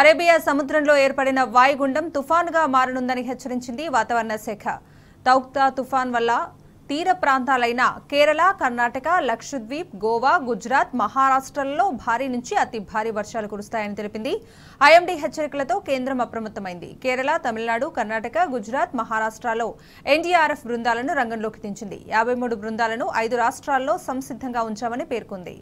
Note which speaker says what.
Speaker 1: Arabia సముద్రంలో ఏర్పడిన వాయుగుండం తుఫానుగా మారనుందని హెచ్చరించింది వాతావరణ శాఖ తౌక్తా తుఫాన్ వల్ల తీర ప్రాంతాలైన కేరళ కర్ణాటక లక్షద్వీప్ గోవా గుజరాత్ మహారాష్ట్రల్లో భారీ నుంచి అతి భారీ వర్షాలు కురుస్తాయని తెలిపింది ఐఎండీ హెచ్చరికలతో కేంద్రం అప్రమత్తమైంది కేరళ తమిళనాడు కర్ణాటక గుజరాత్ మహారాష్ట్రలో ఎన్డీఆర్ఎఫ్ బృందాలను రంగంలోకి దించింది యాభై బృందాలను ఐదు రాష్ట్రాల్లో సంసిద్ధంగా ఉంచామని పేర్కొంది